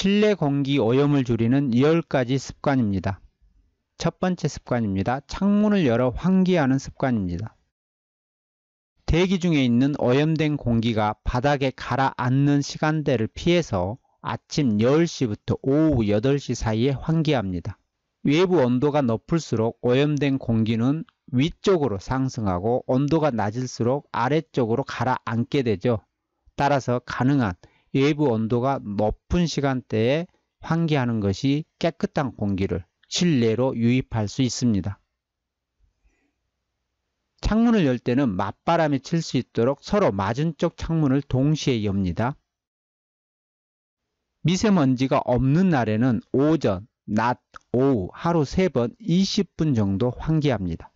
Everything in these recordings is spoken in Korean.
실내 공기 오염을 줄이는 10가지 습관입니다. 첫 번째 습관입니다. 창문을 열어 환기하는 습관입니다. 대기 중에 있는 오염된 공기가 바닥에 가라앉는 시간대를 피해서 아침 10시부터 오후 8시 사이에 환기합니다. 외부 온도가 높을수록 오염된 공기는 위쪽으로 상승하고 온도가 낮을수록 아래쪽으로 가라앉게 되죠. 따라서 가능한 외부 온도가 높은 시간대에 환기하는 것이 깨끗한 공기를 실내로 유입할 수 있습니다. 창문을 열 때는 맞바람이 칠 수 있도록 서로 맞은 쪽 창문을 동시에 엽니다. 미세먼지가 없는 날에는 오전, 낮, 오후 하루 3번 20분 정도 환기합니다.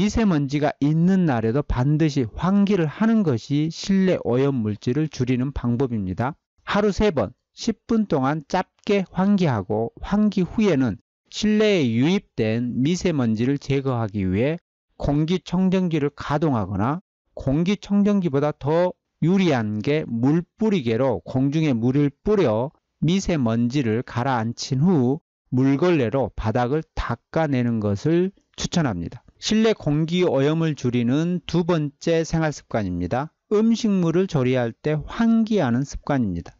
미세먼지가 있는 날에도 반드시 환기를 하는 것이 실내 오염 물질을 줄이는 방법입니다. 하루 3번 10분 동안 짧게 환기하고 환기 후에는 실내에 유입된 미세먼지를 제거하기 위해 공기청정기를 가동하거나 공기청정기보다 더 유리한 게 물 뿌리개로 공중에 물을 뿌려 미세먼지를 가라앉힌 후 물걸레로 바닥을 닦아내는 것을 추천합니다. 실내 공기 오염을 줄이는 두 번째 생활 습관입니다. 음식물을 조리할 때 환기하는 습관입니다.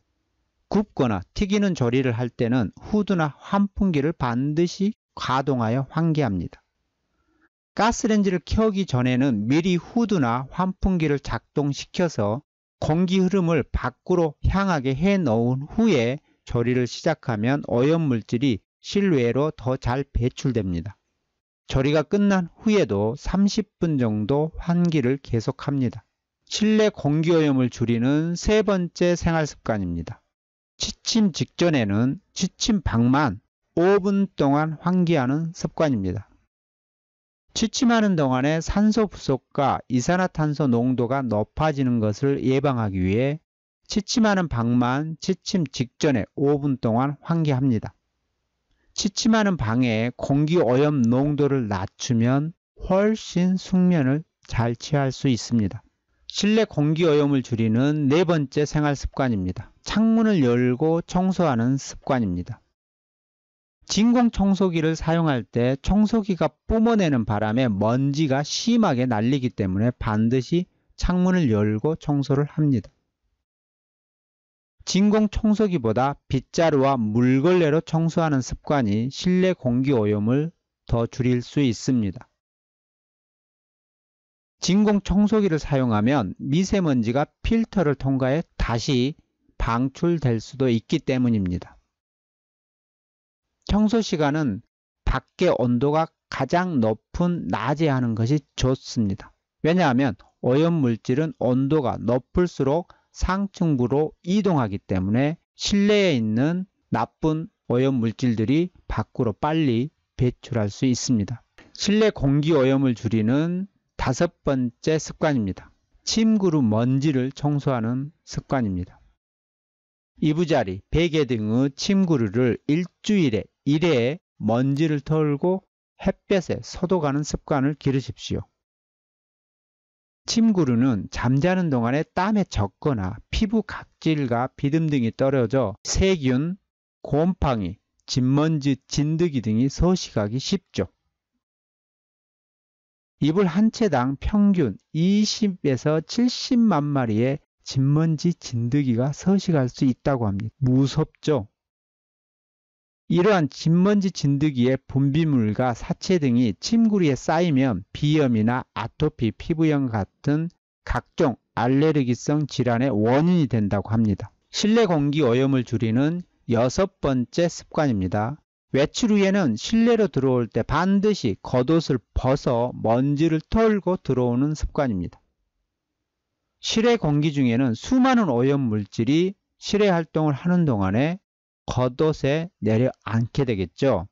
굽거나 튀기는 조리를 할 때는 후드나 환풍기를 반드시 가동하여 환기합니다. 가스렌지를 켜기 전에는 미리 후드나 환풍기를 작동시켜서 공기 흐름을 밖으로 향하게 해놓은 후에 조리를 시작하면 오염물질이 실외로 더 잘 배출됩니다. 절이가 끝난 후에도 30분 정도 환기를 계속합니다. 실내 공기오염을 줄이는 세 번째 생활습관입니다. 취침 직전에는 취침 방만 5분 동안 환기하는 습관입니다. 취침하는 동안에 산소 부속과 이산화탄소 농도가 높아지는 것을 예방하기 위해 취침하는 방만 취침 직전에 5분 동안 환기합니다. 취침하는 방에 공기 오염 농도를 낮추면 훨씬 숙면을 잘 취할 수 있습니다. 실내 공기 오염을 줄이는 네 번째 생활 습관입니다. 창문을 열고 청소하는 습관입니다. 진공 청소기를 사용할 때 청소기가 뿜어내는 바람에 먼지가 심하게 날리기 때문에 반드시 창문을 열고 청소를 합니다. 진공 청소기보다 빗자루와 물걸레로 청소하는 습관이 실내 공기 오염을 더 줄일 수 있습니다. 진공 청소기를 사용하면 미세먼지가 필터를 통과해 다시 방출될 수도 있기 때문입니다. 청소 시간은 밖의 온도가 가장 높은 낮에 하는 것이 좋습니다. 왜냐하면 오염물질은 온도가 높을수록 상층부로 이동하기 때문에 실내에 있는 나쁜 오염 물질들이 밖으로 빨리 배출할 수 있습니다. 실내 공기 오염을 줄이는 다섯 번째 습관입니다. 침구루 먼지를 청소하는 습관입니다. 이부자리, 베개 등의 침구류를 일주일에 1회 에 먼지를 털고 햇볕에 소독하는 습관을 기르십시오. 침구류는 잠자는 동안에 땀에 젖거나 피부 각질과 비듬 등이 떨어져 세균, 곰팡이, 진먼지, 진드기 등이 서식하기 쉽죠. 이불 한 채당 평균 20에서 70만 마리의 진먼지 진드기가 서식할 수 있다고 합니다. 무섭죠? 이러한 진먼지 진드기의 분비물과 사체 등이 침구리에 쌓이면 비염이나 아토피, 피부염 같은 각종 알레르기성 질환의 원인이 된다고 합니다. 실내 공기 오염을 줄이는 여섯 번째 습관입니다. 외출 후에는 실내로 들어올 때 반드시 겉옷을 벗어 먼지를 털고 들어오는 습관입니다. 실외 공기 중에는 수많은 오염 물질이 실외 활동을 하는 동안에 겉옷에 내려앉게 되겠죠.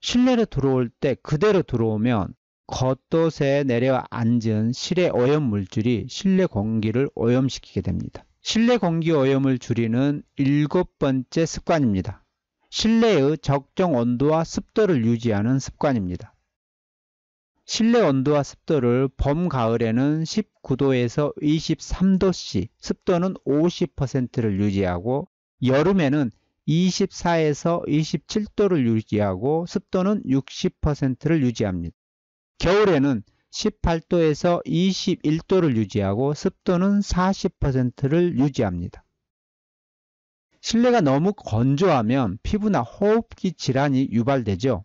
실내로 들어올 때 그대로 들어오면 겉옷에 내려앉은 실의 오염 물질이 실내 공기를 오염시키게 됩니다. 실내 공기 오염을 줄이는 일곱 번째 습관입니다. 실내의 적정 온도와 습도를 유지하는 습관입니다. 실내 온도와 습도를 봄, 가을에는 19도에서 23도씩, 습도는 50%를 유지하고, 여름에는 24에서 27도를 유지하고, 습도는 60%를 유지합니다. 겨울에는 18도에서 21도를 유지하고, 습도는 40%를 유지합니다. 실내가 너무 건조하면 피부나 호흡기 질환이 유발되죠.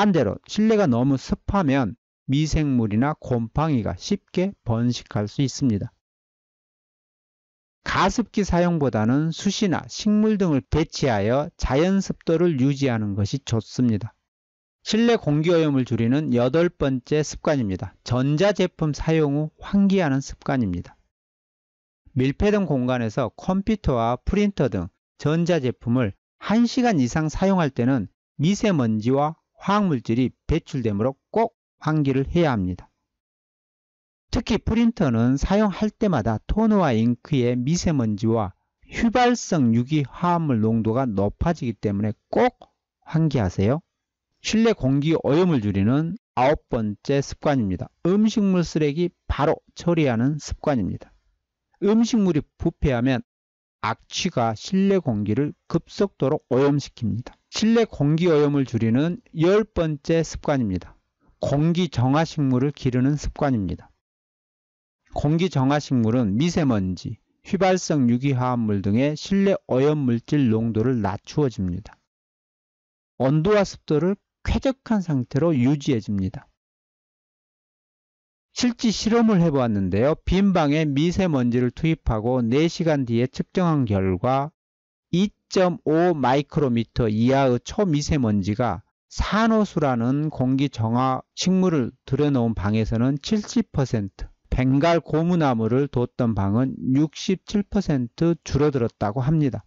반대로 실내가 너무 습하면 미생물이나 곰팡이가 쉽게 번식할 수 있습니다. 가습기 사용보다는 수시나 식물 등을 배치하여 자연 습도를 유지하는 것이 좋습니다. 실내 공기 오염을 줄이는 여덟 번째 습관입니다. 전자제품 사용 후 환기하는 습관입니다. 밀폐된 공간에서 컴퓨터와 프린터 등 전자제품을 1시간 이상 사용할 때는 미세먼지와 화학물질이 배출되므로 꼭 환기를 해야 합니다. 특히 프린터는 사용할 때마다 토너와 잉크의 미세먼지와 휘발성 유기화합물 농도가 높아지기 때문에 꼭 환기하세요. 실내 공기 오염을 줄이는 아홉 번째 습관입니다. 음식물 쓰레기 바로 처리하는 습관입니다. 음식물이 부패하면 악취가 실내 공기를 급속도로 오염시킵니다. 실내 공기 오염을 줄이는 열 번째 습관입니다. 공기 정화식물을 기르는 습관입니다. 공기 정화식물은 미세먼지, 휘발성 유기화합물 등의 실내 오염물질 농도를 낮추어줍니다. 온도와 습도를 쾌적한 상태로 유지해줍니다. 실제 실험을 해보았는데요. 빈 방에 미세먼지를 투입하고 4시간 뒤에 측정한 결과 2.5 마이크로미터 이하의 초미세먼지가 산호수라는 공기 정화 식물을 들여놓은 방에서는 70%, 벵갈 고무나무를 뒀던 방은 67% 줄어들었다고 합니다.